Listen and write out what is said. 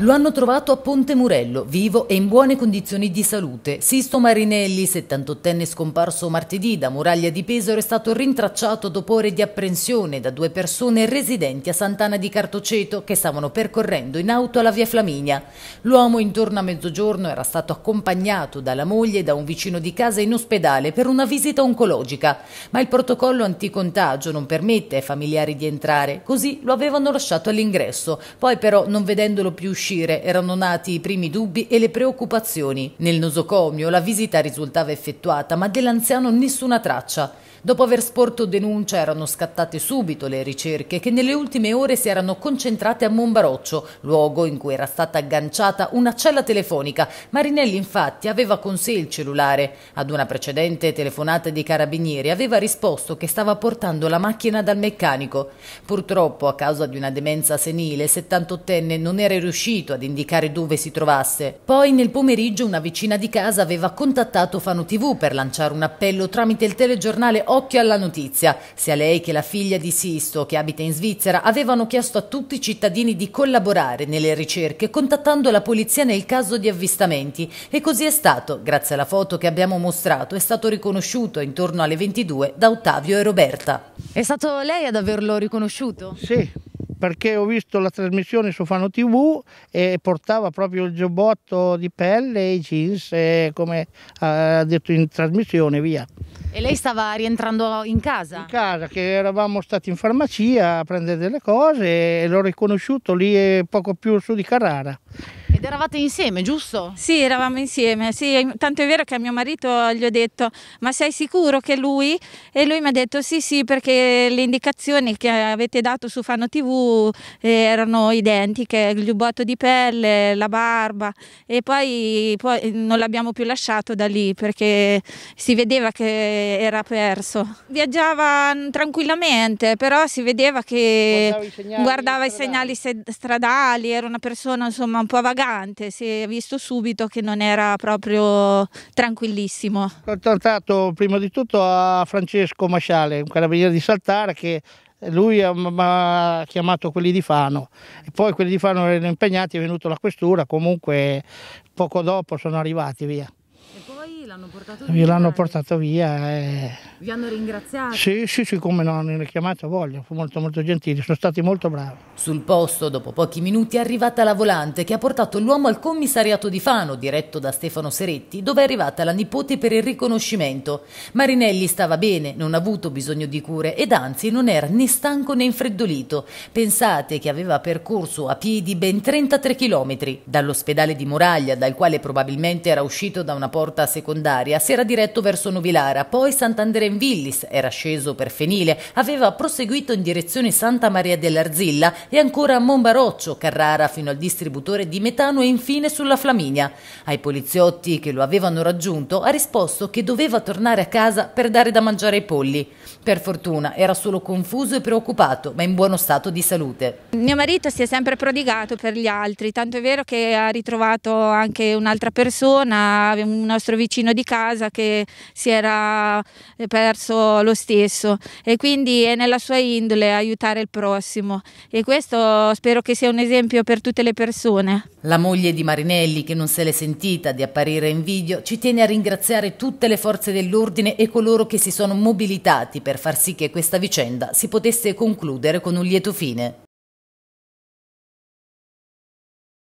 Lo hanno trovato a Ponte Murello, vivo e in buone condizioni di salute. Sisto Marinelli, 78enne scomparso martedì da Muraglia di Pesaro, è stato rintracciato dopo ore di apprensione da due persone residenti a Sant'Ana di Cartoceto che stavano percorrendo in auto alla via Flaminia. L'uomo intorno a mezzogiorno era stato accompagnato dalla moglie e da un vicino di casa in ospedale per una visita oncologica, ma il protocollo anticontagio non permette ai familiari di entrare, così lo avevano lasciato all'ingresso. Poi però, non vedendolo più uscire, uscire erano nati i primi dubbi e le preoccupazioni. Nel nosocomio la visita risultava effettuata, ma dell'anziano nessuna traccia. Dopo aver sporto denuncia erano scattate subito le ricerche che nelle ultime ore si erano concentrate a Monbaroccio, luogo in cui era stata agganciata una cella telefonica. Marinelli infatti aveva con sé il cellulare. Ad una precedente telefonata di carabinieri aveva risposto che stava portando la macchina dal meccanico. Purtroppo a causa di una demenza senile, il 78enne non era riuscito ad indicare dove si trovasse. Poi nel pomeriggio una vicina di casa aveva contattato Fano TV per lanciare un appello tramite il telegiornale occhio alla notizia. Sia lei che la figlia di Sisto, che abita in Svizzera, avevano chiesto a tutti i cittadini di collaborare nelle ricerche contattando la polizia nel caso di avvistamenti e così è stato. Grazie alla foto che abbiamo mostrato è stato riconosciuto intorno alle 22 da Ottavio e Roberta. È stato lei ad averlo riconosciuto? Sì, perché ho visto la trasmissione su Fano TV e portava proprio il giubbotto di pelle e i jeans, come eh, ha detto in trasmissione, via. E lei stava rientrando in casa? In casa, che eravamo stati in farmacia a prendere delle cose e l'ho riconosciuto lì eh, poco più su di Carrara. Ed eravate insieme, giusto? Sì, eravamo insieme, sì, tanto è vero che a mio marito gli ho detto ma sei sicuro che lui? E lui mi ha detto sì sì perché le indicazioni che avete dato su Fano TV eh, erano identiche, il giubbotto di pelle, la barba e poi, poi eh, non l'abbiamo più lasciato da lì perché si vedeva che era perso. Viaggiava mm, tranquillamente però si vedeva che guardava i segnali, guardava i segnali stradali. era una persona insomma un po' vagante pesante, si è visto subito che non era proprio tranquillissimo. Ho tentato prima di tutto a Francesco Masciale, un carabiniere di Saltare che lui mi ha chiamato quelli di Fano e poi quelli di Fano erano impegnati, è venuto la questura, comunque poco dopo sono arrivati via l'hanno portato via? Vi l'hanno eh. portato via. E... Eh. Vi hanno ringraziato? Sì, sì, sì, come non hanno chiamato voglio, fu molto molto gentili, sono stati molto bravi. Sul posto, dopo pochi minuti, è arrivata la volante che ha portato l'uomo al commissariato di Fano, diretto da Stefano Seretti, dove è arrivata la nipote per il riconoscimento. Marinelli stava bene, non ha avuto bisogno di cure ed anzi non era né stanco né infreddolito. Pensate che aveva percorso a piedi ben 33 chilometri dall'ospedale di Moraglia, dal quale probabilmente era uscito da una porta secondaria secondaria, si era diretto verso Novilara, poi Sant'Andrea in Villis, era sceso per Fenile, aveva proseguito in direzione Santa Maria dell'Arzilla e ancora a Monbaroccio, Carrara fino al distributore di metano e infine sulla Flaminia. Ai poliziotti che lo avevano raggiunto ha risposto che doveva tornare a casa per dare da mangiare ai polli. Per fortuna era solo confuso e preoccupato, ma in buono stato di salute. Mio marito si è sempre prodigato per gli altri, tanto è vero che ha ritrovato anche un'altra persona, un nostro vicino vicino di casa che si era eh, perso lo stesso e quindi è nella sua indole aiutare il prossimo e questo spero che sia un esempio per tutte le persone. La moglie di Marinelli che non se l'è sentita di apparire in video ci tiene a ringraziare tutte le forze dell'ordine e coloro che si sono mobilitati per far sì che questa vicenda si potesse concludere con un lieto fine.